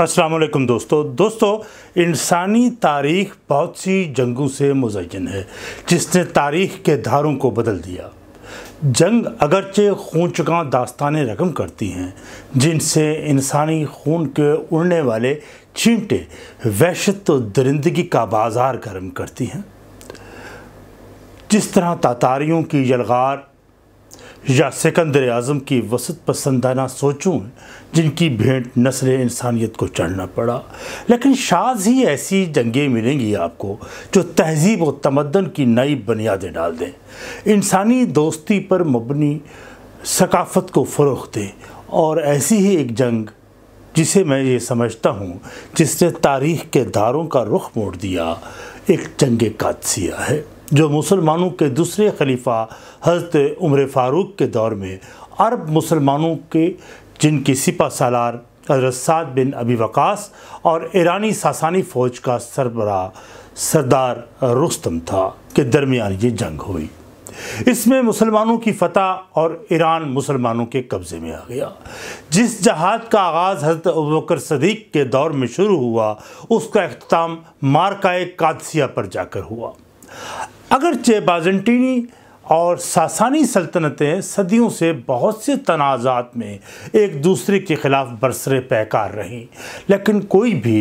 असलकम दोस्तों दोस्तों इंसानी तारीख बहुत सी जंगों से मुजन है जिसने तारीख के धारों को बदल दिया जंग अगरचे खून चुका दास्तान रकम करती हैं जिनसे इंसानी खून के उड़ने वाले छींटे वहशत तो दरिंदगी का बाजार गर्म करती हैं जिस तरह तातारियों की जलगार या सिकंदर आज़म की वसत पसंदाना सोचूं जिनकी भेंट नस्ल इंसानियत को चढ़ना पड़ा लेकिन शाज ही ऐसी जंगें मिलेंगी आपको जो तहजीब व तमदन की नई बुनियादें डाल दें इंसानी दोस्ती पर मबनी सकाफत को फ़रोख दें और ऐसी ही एक जंग जिसे मैं ये समझता हूँ जिसने तारीख़ के दारों का रुख मोड़ दिया एक जंग कादसिया है जो मुसलमानों के दूसरे खलीफा हज़रत उम्र फ़ारूक के दौर में अरब मुसलमानों के जिनकी सिपा सालार हजरत बिन अबी वकास और ईरानी सासानी फ़ौज का सरबरा सरदार रुस्तम था के दरमियान ये जंग हुई इसमें मुसलमानों की फतह और ईरान मुसलमानों के कब्ज़े में आ गया जिस जहाज का आगाज़ हजरत अबकर सदीक के दौर में शुरू हुआ उसका अख्ताम मारकाए कादसिया पर जाकर हुआ अगरचे बाजेंटीनी और सासानी सल्तनतें सदियों से बहुत से तनाज़ात में एक दूसरे के ख़िलाफ़ बरसरे पैकार रहीं लेकिन कोई भी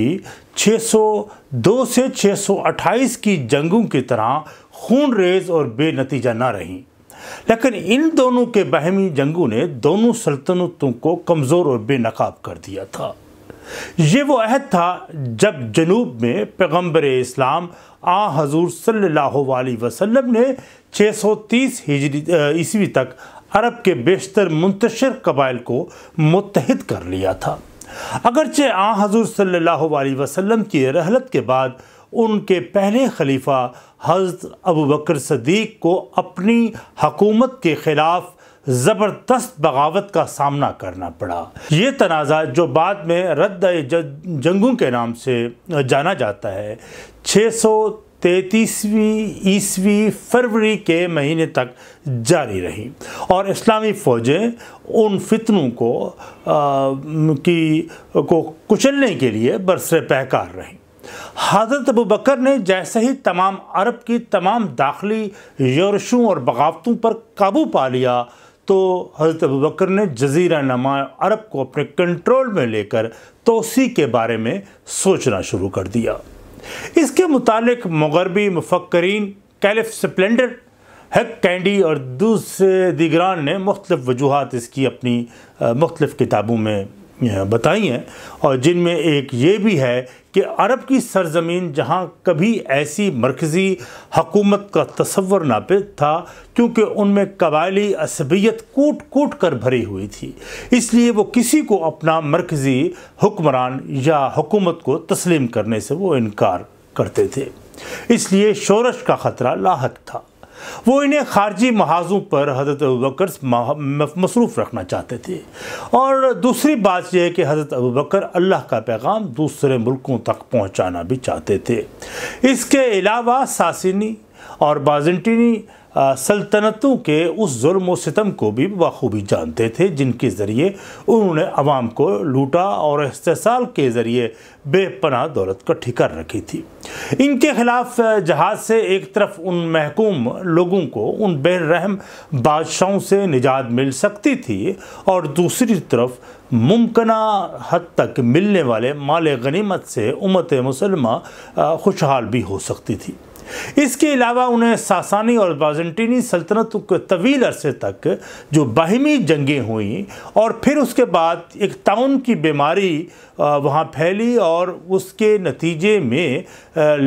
602 से 628 की जंगों की तरह खून रेज और बेनतीजा ना रहीं लेकिन इन दोनों के बहमी जंगों ने दोनों सल्तनतों को कमज़ोर और बेनकाब कर दिया था ये वो अहद था जब जनूब में पैगम्बर इस्लाम आ हजूर सल्लल्लाहु ने छः ने 630 हिजरी ईस्वी तक अरब के बेशतर मुंतशर कबाइल को मुतहद कर लिया था अगरचे आ हजूर सल्ला वसलम की रहलत के बाद उनके पहले खलीफा हज़रत अबू बकर सदीक को अपनी हकूमत के ख़िलाफ़ ज़बरदस्त बगावत का सामना करना पड़ा ये तनाज़ा जो बाद में रद्द जंगों के नाम से जाना जाता है छः सौ तैतीसवीं ईस्वी फरवरी के महीने तक जारी रही और इस्लामी फ़ौजें उन फितनों को आ, की को कुचलने के लिए बरसर पहकार रहीं हज़रत अबू बकर ने जैसे ही तमाम अरब की तमाम दाखिली यरशों और बगावतों पर काबू पा लिया तो हज़रत अबू बकर ने जजीरा नमा अरब को अपने कंट्रोल में लेकर तोसी के बारे में सोचना शुरू कर दिया इसके मुतालिक मगरबी मुफक्रीन कैलिफ स्प्लेंडर हक कैंडी और दूसरे दिगरान ने मुख्तलिफ वजूहत इसकी अपनी मुख्तलिफ किताबों में बताई हैं और जिनमें एक ये भी है कि अरब की सरजमीन जहां कभी ऐसी मरकज़ी हकूमत का तस्वर नापित था क्योंकि उनमें कबायली असबियत कूट कूट कर भरी हुई थी इसलिए वो किसी को अपना मरकज़ी हुक्मरान या हुकूमत को तस्लीम करने से वो इनकार करते थे इसलिए शोरश का ख़तरा लाक था वो इन्हें खारजी महाजों पर हज़रत अबूबकर मसरूफ़ रखना चाहते थे और दूसरी बात यह है कि हज़रत अबूबकर अल्लाह का पैगाम दूसरे मुल्कों तक पहुँचाना भी चाहते थे इसके अलावा सासिनी और बाजेंटीनी सल्तनतों के उस जुल्म सितम को भी बखूबी जानते थे जिनके ज़रिए उन्होंने अवाम को लूटा और इस्तेसाल के ज़रिए बेपनाह दौलत इकट्ठी कर रखी थी इनके ख़िलाफ़ जहाज़ से एक तरफ उन महकूम लोगों को उन बेरहम बादशाहों से निजात मिल सकती थी और दूसरी तरफ मुमकिन हद तक मिलने वाले माल गनीमत से उमत मुसलमा खुशहाल भी हो सकती थी इसके अलावा उन्हें सासानी और बाजेंटीनी सल्तनत के तवील अरसे तक जो बाहमी जंगें हुई और फिर उसके बाद एक ताउन की बीमारी वहाँ फैली और उसके नतीजे में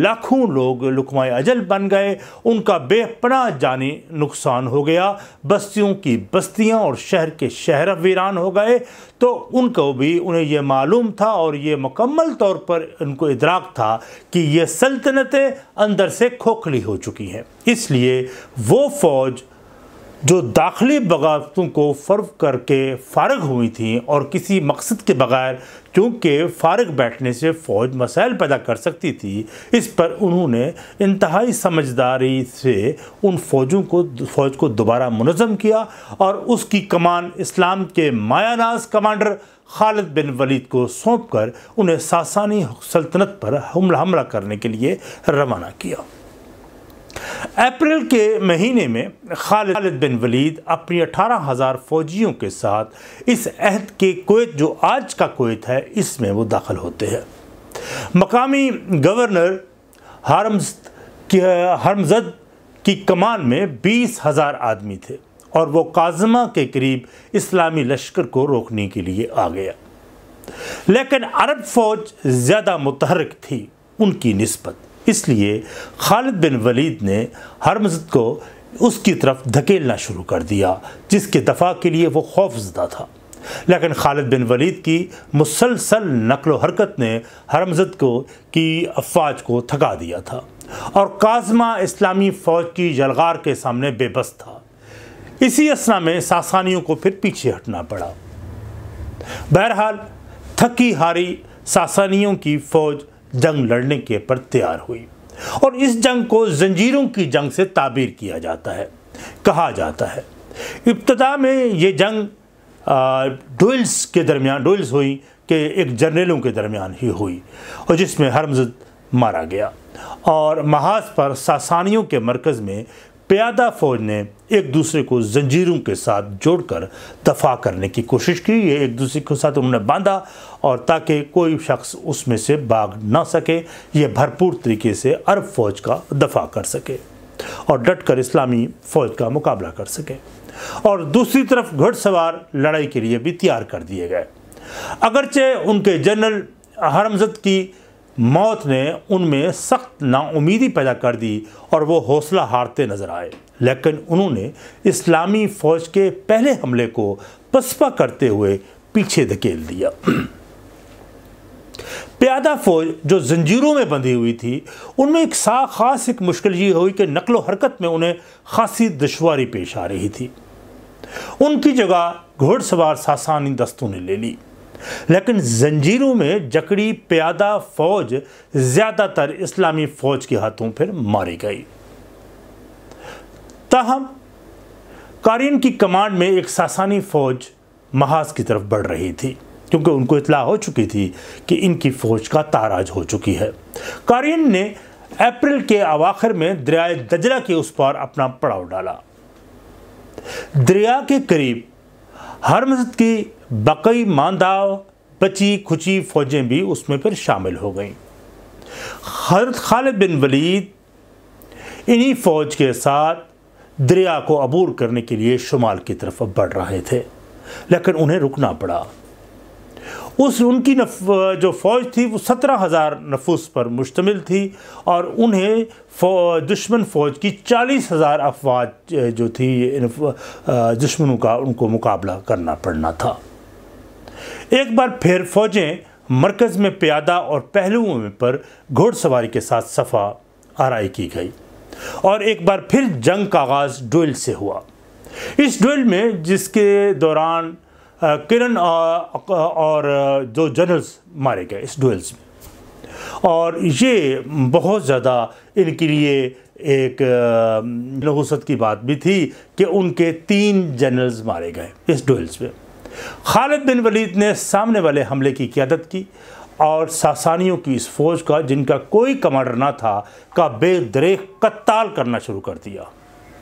लाखों लोग लुकमाए अजल बन गए उनका बेपना जाने नुकसान हो गया बस्तियों की बस्तियाँ और शहर के शहर वीरान हो गए तो उनको भी उन्हें यह मालूम था और ये मुकम्मल तौर पर उनको इदराक था कि ये सल्तनतें अंदर से खोखली हो चुकी हैं इसलिए वो फ़ौज जो दाखिली बगावतों को फ़र्व करके फारग हुई थी और किसी मकसद के बगैर क्योंकि फारग बैठने से फ़ौज मसाइल पैदा कर सकती थी इस पर उन्होंने इंतहाई समझदारी से उन फौजों को फ़ौज को दोबारा मनज़म किया और उसकी कमान इस्लाम के मायानाज कमांडर खालिद बिन वलीद को सौंप कर उन्हें सासानी सल्तनत पर हमला हमला करने के लिए रवाना किया अप्रैल के महीने में खालिद बिन वलीद अपनी अठारह हज़ार फौजियों के साथ इस अहद के कोत जो आज का कोत है इसमें वो दाखिल होते हैं मकामी गवर्नर हरमज हरमजद की कमान में बीस हज़ार आदमी थे और वो काजमा के करीब इस्लामी लश्कर को रोकने के लिए आ गया लेकिन अरब फौज ज़्यादा मुतहरक थी उनकी नस्बत इसलिए खालिद बिन वलीद ने हरमजद को उसकी तरफ धकेलना शुरू कर दिया जिसके दफ़ा के लिए वो खौफजदा था लेकिन खालिद बिन वलीद की मुसलसल नकल हरकत ने हरमजद को की अफवाज को थका दिया था और काजमा इस्लामी फ़ौज की जलगार के सामने बेबस था इसी असना में सासानियों को फिर पीछे हटना पड़ा बहरहाल थकी हारी सासानियों की फ़ौज जंग लड़ने के पर तैयार हुई और इस जंग को जंजीरों की जंग से ताबीर किया जाता है कहा जाता है इब्तदा में ये जंग डुल्स के दरमियान डुल्स हुई कि एक जनरलों के दरमियान ही हुई और जिसमें हरमजद मारा गया और महाज पर सासानियों के मरकज़ में प्यादा फौज ने एक दूसरे को जंजीरों के साथ जोड़कर दफा करने की कोशिश की ये एक दूसरे के साथ उन्होंने बांधा और ताकि कोई शख्स उसमें से भाग ना सके ये भरपूर तरीके से अरब फ़ौज का दफा कर सके और डट कर इस्लामी फ़ौज का मुकाबला कर सके और दूसरी तरफ घुड़सवार लड़ाई के लिए भी तैयार कर दिए गए अगरचे उनके जनरल हरमजद की मौत ने उनमें सख्त नाउमीदी पैदा कर दी और वो हौसला हारते नज़र आए लेकिन उन्होंने इस्लामी फ़ौज के पहले हमले को पसपा करते हुए पीछे धकेल दिया प्यादा फौज जो जंजीरों में बंधी हुई थी उनमें एक सा खास एक मुश्किल ये हुई कि नकलो हरकत में उन्हें खासी दुशारी पेश आ रही थी उनकी जगह घोड़सवार सासानी दस्तों ने ले ली लेकिन जंजीरों में जकड़ी प्यादा फौज ज़्यादातर इस्लामी फ़ौज के हाथों फिर मारी गई ताहम कारीन की कमांड में एक सासानी फौज महाज की तरफ बढ़ रही थी क्योंकि उनको इतला हो चुकी थी कि इनकी फौज का ताराज हो चुकी है कारीन ने अप्रैल के अवाखर में दरियाए दजला के उस पार अपना पड़ाव डाला दरिया के करीब हरमजद की बकई मानदाव बची खुची फौजें भी उसमें फिर शामिल हो गईं हजरत खालिद बिन वलीद इन्हीं फौज के साथ दरिया को अबूर करने के लिए शुमाल की तरफ बढ़ रहे थे लेकिन उन्हें रुकना पड़ा उस उनकी जो फ़ौज थी वो सत्रह हज़ार नफूस पर मुश्तमिल थी और उन्हें दुश्मन फ़ौज की चालीस हज़ार अफवाज जो थी दुश्मनों का उनको मुकाबला करना पड़ना था एक बार फिर फ़ौजें मरकज़ में प्यादा और पहलुओं पर घोड़सवारी के साथ सफ़ा आरई की गई और एक बार फिर जंग का आगाज़ डुएल से हुआ इस डुएल में जिसके दौरान किरण और जो जनरल्स मारे गए इस डुएल्स में और ये बहुत ज़्यादा इनके लिए एक नहुसत की बात भी थी कि उनके तीन जनरल्स मारे गए इस डुएल्स में खालिद बिन वलीद ने सामने वाले हमले की क्यादत की और सासानियों की इस फौज का जिनका कोई कमांडर ना था का बेदरेख कत्ताल करना शुरू कर दिया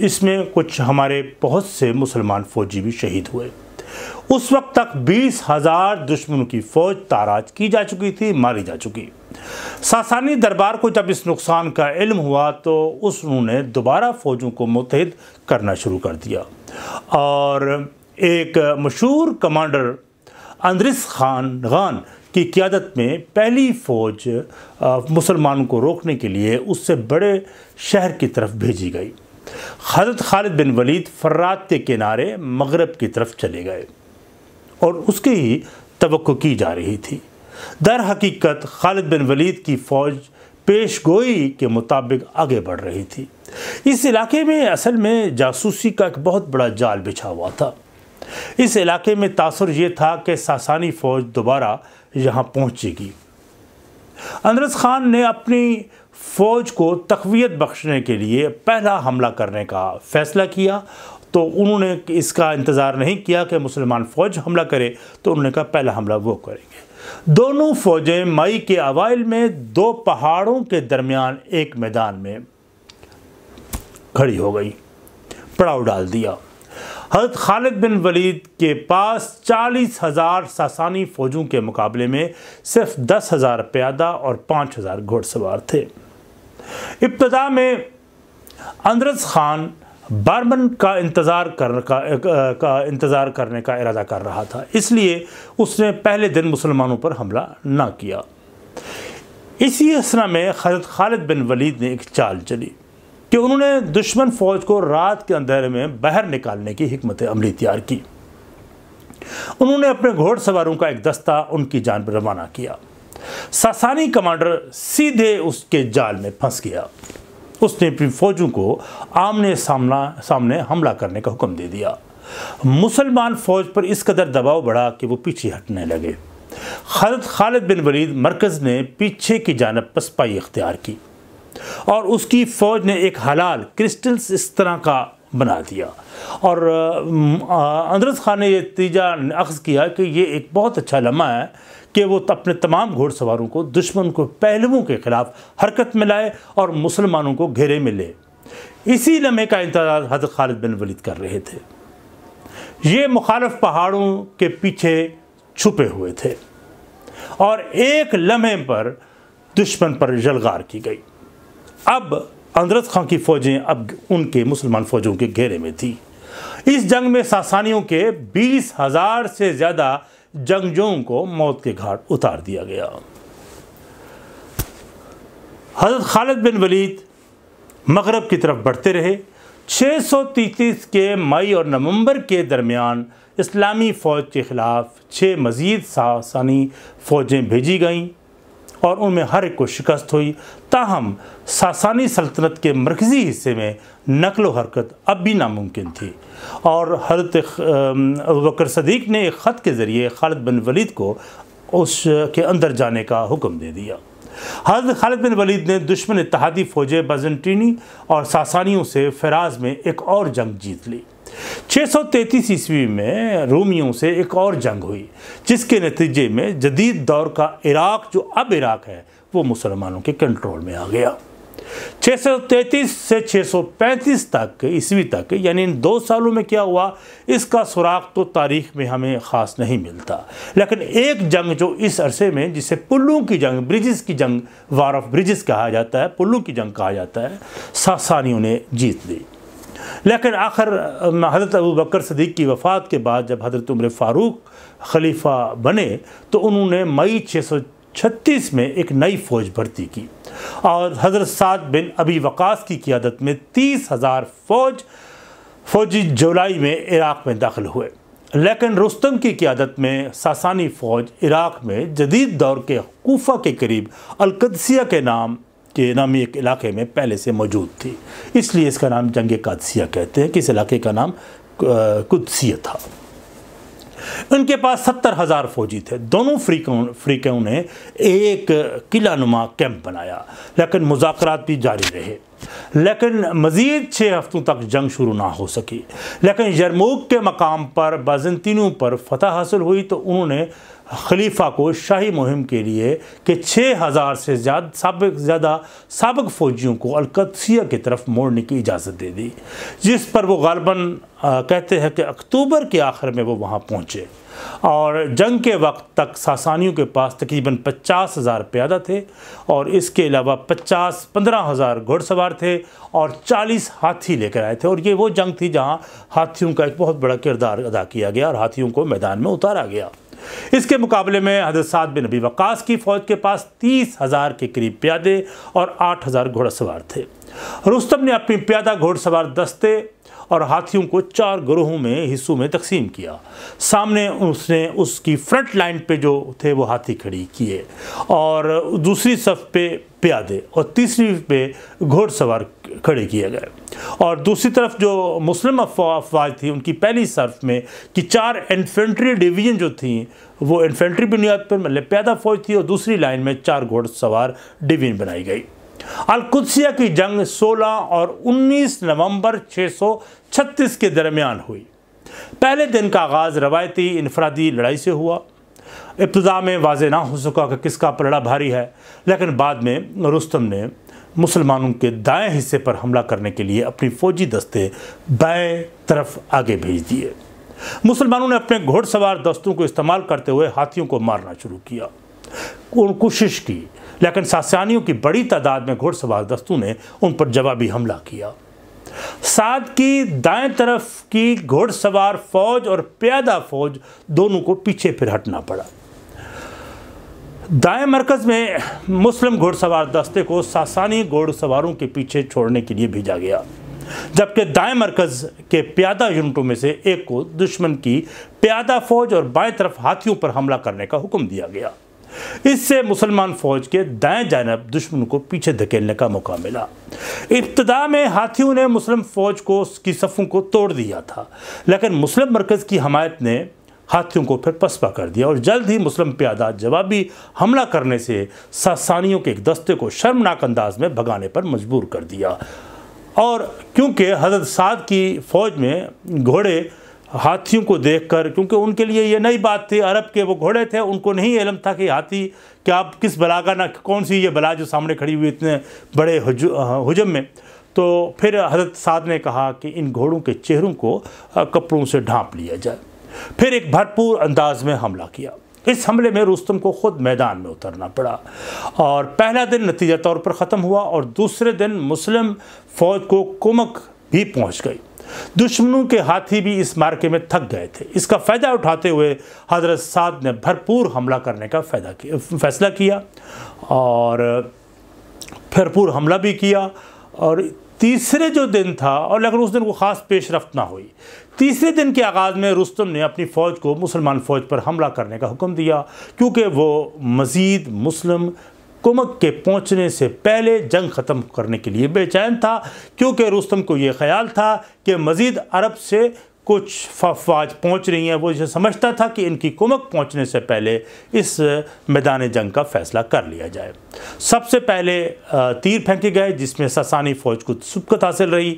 इसमें कुछ हमारे बहुत से मुसलमान फौजी भी शहीद हुए उस वक्त तक बीस हजार दुश्मनों की फौज ताराज की जा चुकी थी मारी जा चुकी सासानी दरबार को जब इस नुकसान का इल्म हुआ तो उस उन्होंने दोबारा फौजों को मुतहद करना शुरू कर दिया और एक मशहूर कमांडर अंद्रिस खान गान की क़्यादत में पहली फ़ौज मुसलमानों को रोकने के लिए उससे बड़े शहर की तरफ भेजी गई हजरत खालिद बिन वलीद फर्रात के किनारे मगरब की तरफ चले गए और उसकी ही तो की जा रही थी दर हकीकत खालिद बिन वलीद की फ़ौज पेश गोई के मुताबिक आगे बढ़ रही थी इस इलाके में असल में जासूसी का एक बहुत बड़ा जाल बिछा हुआ था इस इलाके में तासर ये था कि सासानी फ़ौज दोबारा यहाँ पहुँचेगी अंदरस खान ने अपनी फ़ौज को तकवीत बख्शने के लिए पहला हमला करने का फ़ैसला किया तो उन्होंने इसका इंतज़ार नहीं किया कि मुसलमान फ़ौज हमला करे तो उन्होंने कहा पहला हमला वो करेंगे दोनों फ़ौजें मई के अवाइल में दो पहाड़ों के दरमियान एक मैदान में खड़ी हो गई पड़ाव डाल दिया हजरत खालिद बिन वलीद के पास चालीस हज़ार सासानी फ़ौजों के मुकाबले में सिर्फ दस हज़ार प्यादा और पाँच हज़ार घोड़सवार थे इब्तदा में अंदरस खान बारमन का इंतज़ार कर का, इंतज़ार करने का इरादा कर रहा था इसलिए उसने पहले दिन मुसलमानों पर हमला ना किया इसी असना में हजरत खालिद बिन वलीद ने एक चाल चली कि उन्होंने दुश्मन फौज को रात के अंधेरे में बाहर निकालने की हमत अमली तैयार की उन्होंने अपने घोड़सवारों का एक दस्ता उनकी जान पर रवाना किया सासानी कमांडर सीधे उसके जाल में फंस गया उसने अपनी फौजों को आमने सामना सामने हमला करने का हुक्म दे दिया मुसलमान फौज पर इस कदर दबाव बढ़ा कि वो पीछे हटने लगे खालिद बिन वलीद मरकज़ ने पीछे की जानब पसपाई इख्तियार की और उसकी फ़ौज ने एक हलाल क्रिस्टल्स इस तरह का बना दिया और अंदरस खान ने यह नतीजा अख्ज किया कि ये एक बहुत अच्छा लम्हा है कि वो अपने तमाम घोड़सवारों को दुश्मन को पहलुओं के ख़िलाफ़ हरकत में लाए और मुसलमानों को घेरे में ले इसी लम्हे का इंतज़ार हजरत खालिद बिन वलीद कर रहे थे ये मुखालफ पहाड़ों के पीछे छुपे हुए थे और एक लम्हे पर दुश्मन पर जलगार की गई अब अंदरत खां की फ़ौजें अब उनके मुसलमान फ़ौजों के घेरे में थी इस जंग में सासानियों के बीस हज़ार से ज़्यादा जंगजों को मौत के घाट उतार दिया गया हज़रत खालिद बिन वलीद मगरब की तरफ बढ़ते रहे 633 के मई और नवंबर के दरमियान इस्लामी फ़ौज के ख़िलाफ़ छः मज़ीद सासानी फ़ौजें भेजी गईं और उनमें हर एक को शिकस्त हुई ताहम सासानी सल्तनत के मरकज़ी हिस्से में नकलो हरकत अब भी नामुमकिन थी और हजरत बकर सदीक ने एक ख़त के ज़रिए खालिद बिन वलीद को उस के अंदर जाने का हुक्म दे दिया हजरत खालिद बिन वलीद ने दुश्मन इतिहादी फौजें बजनटीनी और सासानियों से फराज में एक और जंग जीत ली 633 ईस्वी में रोमियों से एक और जंग हुई जिसके नतीजे में जदीद दौर का इराक जो अब इराक है वो मुसलमानों के कंट्रोल में आ गया 633 से 635 तक ईस्वी तक यानी इन दो सालों में क्या हुआ इसका सुराग तो तारीख में हमें ख़ास नहीं मिलता लेकिन एक जंग जो इस अरसे में जिसे पुल्लू की जंग ब्रिजिस की जंग वार ऑफ ब्रिजिस कहा जाता है पुल्लू की जंग कहा जाता है सासानियों ने जीत ली लेकिन आखिर हज़रत अबू बकर सदीक की वफ़ात के बाद जब हज़रत उम्र फ़ारूक खलीफा बने तो उन्होंने मई छः सौ छत्तीस में एक नई फ़ौज भर्ती की और हज़रत सात बिन अबी वक़ास की क्यादत में तीस हज़ार फ़ौज फौजी जुलाई में इराक़ में दाखिल हुए लेकिन रुस्तम की क्यादत में सासानी फ़ौज इराक़ में जदीद दौर के कोफा के करीब अलकदसिया के नाम के नामी एक इलाके में पहले से मौजूद थी इसलिए इसका नाम जंग कादसिया कहते हैं कि इस इलाके का नाम कुदसिया था उनके पास सत्तर हज़ार फौजी थे दोनों फ्रीकों फ्रीकों ने एक किला नुमा कैंप बनाया लेकिन मुजाकर भी जारी रहे लेकिन मज़ीद छः हफ्तों तक जंग शुरू ना हो सकी लेकिन यरमूक के मकाम पर बाजनतीनों पर फतह हासिल हुई तो उन्होंने खलीफा को शाही मुहिम के लिए कि छः हज़ार से ज़्यादा सबक ज़्यादा सबक फ़ौजियों को अलकदसिया की तरफ मोड़ने की इजाज़त दे दी जिस पर वो गालबन कहते हैं कि अक्टूबर के आखिर में वो वहाँ पहुँचे और जंग के वक्त तक सासानियों के पास तकरीबन पचास हज़ार प्यादा थे और इसके अलावा पचास पंद्रह हज़ार घुड़सवार थे और चालीस हाथी लेकर आए थे और ये वो जंग थी जहाँ हाथियों का एक बहुत बड़ा किरदार अदा किया गया और हाथियों को मैदान में उतारा गया इसके मुकाबले में हजरत साद बिन नबी वक्स की फ़ौज के पास तीस हज़ार के करीब प्यादे और आठ हज़ार घोड़सवार थे रुस्तम ने अपनी प्यादा घोड़सवार दस्ते और हाथियों को चार ग्रोहों में हिस्सों में तकसीम किया सामने उसने उसकी फ्रंट लाइन पे जो थे वो हाथी खड़ी किए और दूसरी सफ पे प्यादे और तीसरी पे घोड़सवार खड़े किए गए और दूसरी तरफ जो मुस्लिम अफवाज थी उनकी पहली सर्फ में कि चार इन्फेंट्री डिवीजन जो थी वो इन्फेंट्री बुनियाद पर मतलब पैदा फौज थी और दूसरी लाइन में चार घोड़सवार डिवीजन बनाई गई अलकुदसिया की जंग 16 और 19 नवंबर 636 के दरमियान हुई पहले दिन का आगाज़ रवायती इनफरादी लड़ाई से हुआ इब्तदा में वाज ना हो सका कि किसका पलड़ा भारी है लेकिन बाद में रुस्तम ने मुसलमानों के दाएं हिस्से पर हमला करने के लिए अपनी फौजी दस्ते बाएं तरफ आगे भेज दिए मुसलमानों ने अपने घोड़सवार दस्तों को इस्तेमाल करते हुए हाथियों को मारना शुरू किया कोशिश की लेकिन सासानियों की बड़ी तादाद में घोड़सवार दस्तों ने उन पर जवाबी हमला किया साथ की दाएं तरफ की घोड़सवार फौज और प्यादा फौज दोनों को पीछे फिर हटना पड़ा दाएं मरकज़ में मुस्लिम घुड़सवार दस्ते को सासानी घुड़सवारों के पीछे छोड़ने के लिए भेजा गया जबकि दाएं मरकज़ के प्यादा यूनिटों में से एक को दुश्मन की प्यादा फौज और बाएं तरफ हाथियों पर हमला करने का हुक्म दिया गया इससे मुसलमान फौज के दाएं जानब दुश्मन को पीछे धकेलने का मौका मिला इब्तदा में हाथियों ने मुस्लिम फौज को उसकी सफ़ों को तोड़ दिया था लेकिन मुस्लिम मरकज़ की हमायत ने हाथियों को फिर पसपा कर दिया और जल्द ही मुस्लिम प्यादा जवाबी हमला करने से सासानियों के एक दस्ते को शर्मनाक अंदाज में भगाने पर मजबूर कर दिया और क्योंकि हजरत साद की फ़ौज में घोड़े हाथियों को देखकर क्योंकि उनके लिए ये नई बात थी अरब के वो घोड़े थे उनको नहीं इलम था कि हाथी क्या आप किस बला का ना कौन सी ये बला जो सामने खड़ी हुई इतने बड़े हजम में तो फिर हजरत साद ने कहा कि इन घोड़ों के चेहरों को कपड़ों से ढांप लिया जाए फिर एक भरपूर अंदाज में हमला किया इस हमले में रुस्तम को खुद मैदान में उतरना पड़ा और पहला दिन नतीजा तौर पर ख़त्म हुआ और दूसरे दिन मुस्लिम फ़ौज को कुमक भी पहुंच गई दुश्मनों के हाथी भी इस मार्के में थक गए थे इसका फ़ायदा उठाते हुए हजरत साद ने भरपूर हमला करने का फायदा किया फैसला किया और भरपूर हमला भी किया और तीसरे जो दिन था और लेकिन उस दिन को ख़ास पेशरफ ना हुई तीसरे दिन के आगाज़ में रुस्तम ने अपनी फ़ौज को मुसलमान फ़ौज पर हमला करने का हुक्म दिया क्योंकि वो मज़ीद मुस्लिम कुमक के पहुंचने से पहले जंग ख़त्म करने के लिए बेचैन था क्योंकि रुस्तम को ये ख्याल था कि मज़ीद अरब से कुछ फफवाज पहुंच रही हैं वो ये समझता था कि इनकी कुमक पहुंचने से पहले इस मैदान जंग का फैसला कर लिया जाए सबसे पहले तीर फेंके गए जिसमें ससानी फ़ौज को सुबकत हासिल रही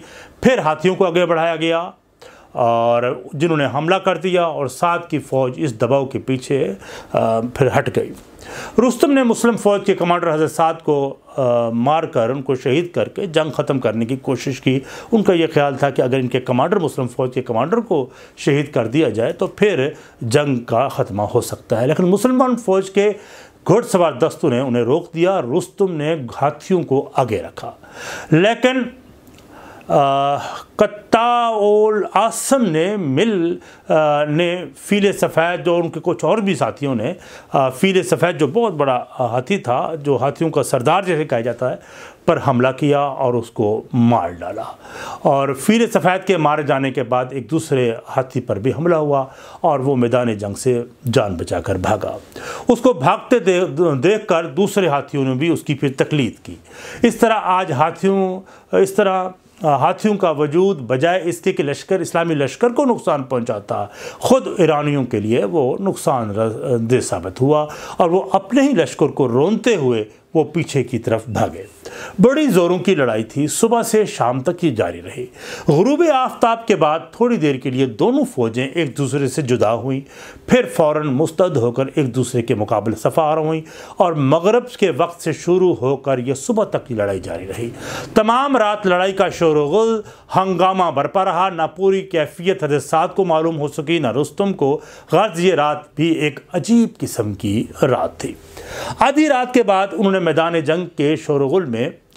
फिर हाथियों को आगे बढ़ाया गया और जिन्होंने हमला कर दिया और साथ की फ़ौज इस दबाव के पीछे फिर हट गई रुस्तम ने मुस्लिम फ़ौज के कमांडर हजरत साद को मारकर उनको शहीद करके जंग ख़त्म करने की कोशिश की उनका यह ख्याल था कि अगर इनके कमांडर मुस्लिम फ़ौज के कमांडर को शहीद कर दिया जाए तो फिर जंग का ख़त्मा हो सकता है लेकिन मुसलमान फ़ौज के घुड़सवार दस्तों ने उन्हें रोक दिया रुस्तम ने हाथियों को आगे रखा लेकिन कत्ता ओल आसम ने मिल आ, ने फील सफ़ैद और उनके कुछ और भी साथियों ने आ, फील सफ़ैद जो बहुत बड़ा हाथी था जो हाथियों का सरदार जैसे कहा जाता है पर हमला किया और उसको मार डाला और फील सफ़ैद के मारे जाने के बाद एक दूसरे हाथी पर भी हमला हुआ और वो मैदान जंग से जान बचा कर भागा उसको भागते दे, देख कर दूसरे हाथियों ने भी उसकी फिर तकलीफ की इस तरह आज हाथियों इस तरह हाथियों का वजूद बजाय इसके कि लश्कर इस्लामी लश्कर को नुकसान पहुंचाता ख़ुद ईरानियों के लिए वो नुकसान दे साबित हुआ और वो अपने ही लश्कर को रोनते हुए वो पीछे की तरफ भागे बड़ी ज़ोरों की लड़ाई थी सुबह से शाम तक ये जारी रही गरूब आफ्ताब के बाद थोड़ी देर के लिए दोनों फ़ौजें एक दूसरे से जुदा हुई फिर फ़ौर मुस्तद होकर एक दूसरे के मुकाबले सफ़ार हुई और मगरब के वक्त से शुरू होकर यह सुबह तक की लड़ाई जारी रही तमाम रात लड़ाई का शोर गुल हंगामा बरपा रहा ना पूरी कैफियत हदसात को मालूम हो सकी ना रुस्तम को गर्ज ये रात भी एक अजीब किस्म की रात थी आधी रात के बाद उन्होंने मैदान जंग के शोरगुल में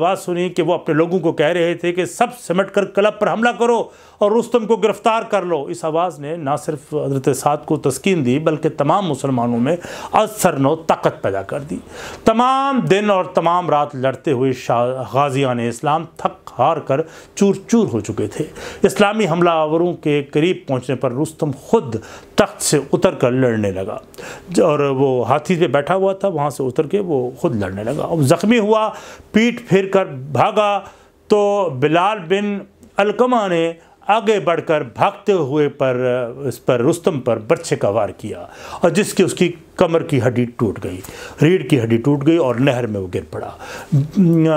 बात सुनी कि वो अपने लोगों को कह रहे थे कि सब सिमट कर क्लब पर हमला करो और रुस्तम को गिरफ्तार कर लो इस आवाज़ ने ना सिर्फ हजरत साद को तस्किन दी बल्कि तमाम मुसलमानों में असर नो ताकत पैदा कर दी तमाम दिन और तमाम रात लड़ते हुए गाजियान इस्लाम थक हार कर चूर चूर हो चुके थे इस्लामी हमलावरों के करीब पहुँचने पर रुस्तम खुद तख्त से उतर कर लड़ने लगा और वो हाथी पे बैठा हुआ था वहाँ से उतर के वो खुद लड़ने लगा अब ज़ख्मी हुआ पीठ फिर लेकर भागा तो बिलाल बिन अलकमा ने आगे बढ़कर भागते हुए पर इस पर रुस्तम पर बच्चे का वार किया और जिसकी उसकी कमर की हड्डी टूट गई रीढ़ की हड्डी टूट गई और नहर में वो गिर पड़ा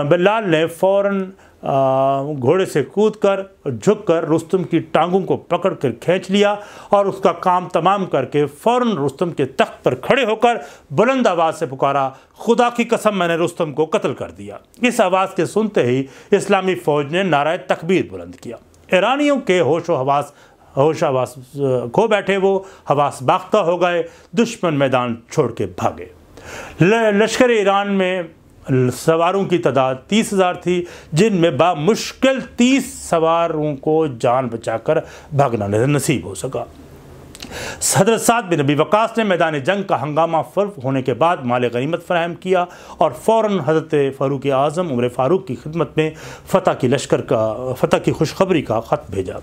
बिलाल ने फ़ौरन घोड़े से कूद कर झुक कर रुस्तम की टांगों को पकड़ कर खींच लिया और उसका काम तमाम करके फ़ौर रुस्तम के तख्त पर खड़े होकर बुलंद आवाज़ से पुकारा खुदा की कसम मैंने रुस्तम को कत्ल कर दिया इस आवाज़ के सुनते ही इस्लामी फ़ौज ने नाराय तकबीर बुलंद किया ईरानियों के होश हवास होश हवास खो बैठे वो हवास बाख्ता हो गए दुश्मन मैदान छोड़ के भागे लश्कर ईरान में सवारों की तादाद तीस हज़ार थी जिनमें बामुश्किल तीस सवारों को जान बचाकर भागना नसीब हो सका सदर साद बिन नबी वकास ने मैदान जंग का हंगामा फर्फ होने के बाद माल गनीमत फराहम किया और फ़ौर हज़रत फ़ारूक आज़म उम्र फ़ारूक की खिदमत में फ़तह की लश्कर का फ़तह की खुशखबरी का ख़त भेजा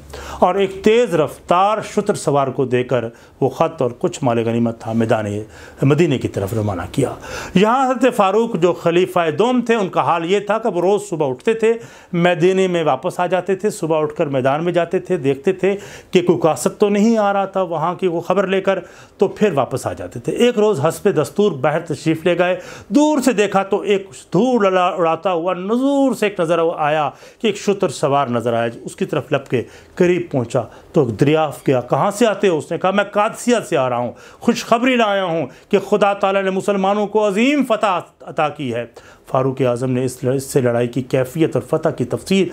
और एक तेज़ रफ्तार शुत्र सवार को देकर वो ख़त और कुछ माल गनीमत था मैदान मदीने की तरफ रवाना किया यहाँ हज़रत फ़ारूक जो खलीफा दोम थे उनका हाल ये था कि वो रोज़ सुबह उठते थे मैदीने में वापस आ जाते थे सुबह उठकर मैदान में जाते थे देखते थे कि कोई कासत तो नहीं आ रहा था वहाँ की वो खबर लेकर तो फिर वापस आ जाते थे एक रोज़ हंस पे दस्तूर बाहर तशरीफ़ ले गए दूर से देखा तो एक धूल उड़ाता हुआ नजूर से एक नज़र आया कि एक शुतर सवार नज़र आया उसकी तरफ लप के करीब पहुँचा तो दरियाफ़ किया कहाँ से आते हो उसने कहा मैं कादसिया से आ रहा हूँ खुशखबरी लाया हूँ कि खुदा ताला ने मुसलमानों को अजीम फतह अता की है फ़ारूक आज़म ने इससे लड़ाई की कैफियत और फतह की तफसर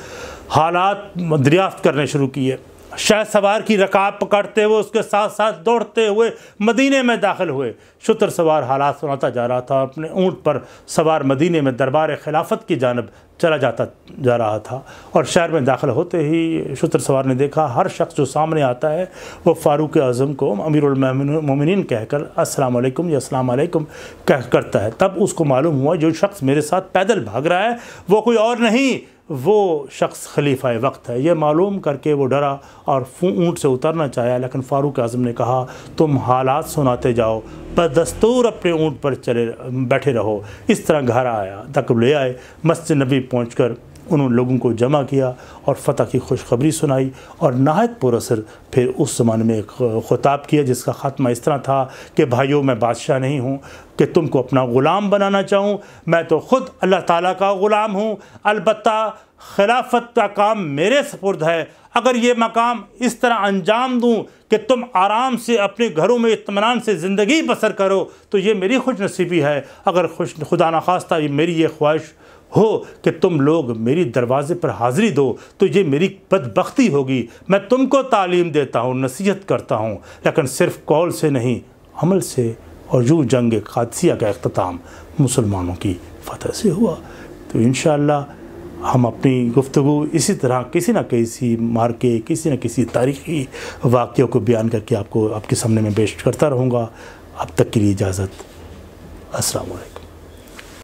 हालात दरियाफ्त करने शुरू किए शाह सवार की रकाब पकड़ते हुए उसके साथ साथ दौड़ते हुए मदीने में दाखिल हुए शुतर सवार हालात सुनाता जा रहा था अपने ऊँट पर सवार मदीने में दरबार खिलाफत की जानब चला जाता जा रहा था और शहर में दाखिल होते ही शुतर सवार ने देखा हर शख्स जो सामने आता है वो फ़ारूक आज़म को अमीरमिन कहकर असलकम या असलकम कह करता है तब उसको मालूम हुआ जो शख्स मेरे साथ पैदल भाग रहा है वो कोई और नहीं वो शख्स खलीफा वक्त है ये मालूम करके वो डरा और ऊँट से उतरना चाहा लेकिन फ़ारूक आज़म ने कहा तुम हालात सुनाते जाओ बदस्तूर अपने ऊँट पर चले बैठे रहो इस तरह घर आया तक ले आए मस्जिद नबी पहुँच कर उन्होंने लोगों को जमा किया और फतह की खुशखबरी सुनाई और नहायत पुरसर फिर उस ज़माने में एक खताब किया जिसका ख़ात्मा इस तरह था कि भाइयों मैं बादशाह नहीं हूँ कि तुमको अपना ग़ुलाम बनाना चाहूँ मैं तो ख़ुद अल्लाह ताला का ग़ुलाम हूँ अलबत् खिलाफत का काम मेरे सपुर्द है अगर ये मकाम इस तरह अंजाम दूँ कि तुम आराम से अपने घरों में इतमान से ज़िंदगी बसर करो तो ये मेरी खुश नसीबी है अगर खुश खुदा नखास्ता ये मेरी ये ख्वाहिश हो कि तुम लोग मेरी दरवाज़े पर हाज़िरी दो तो ये मेरी बदबख्ती होगी मैं तुमको तालीम देता हूँ नसीहत करता हूँ लेकिन सिर्फ कौल से नहीं अमल से और यूँ जंग खादसिया का अख्ताम मुसलमानों की फतह से हुआ तो इन हम अपनी गुफ्तु इसी तरह किसी न किसी मार्के किसी न किसी तारीखी वाक्यों को बयान करके आपको आपके सामने में पेश करता रहूँगा अब तक के लिए इजाज़त असलकम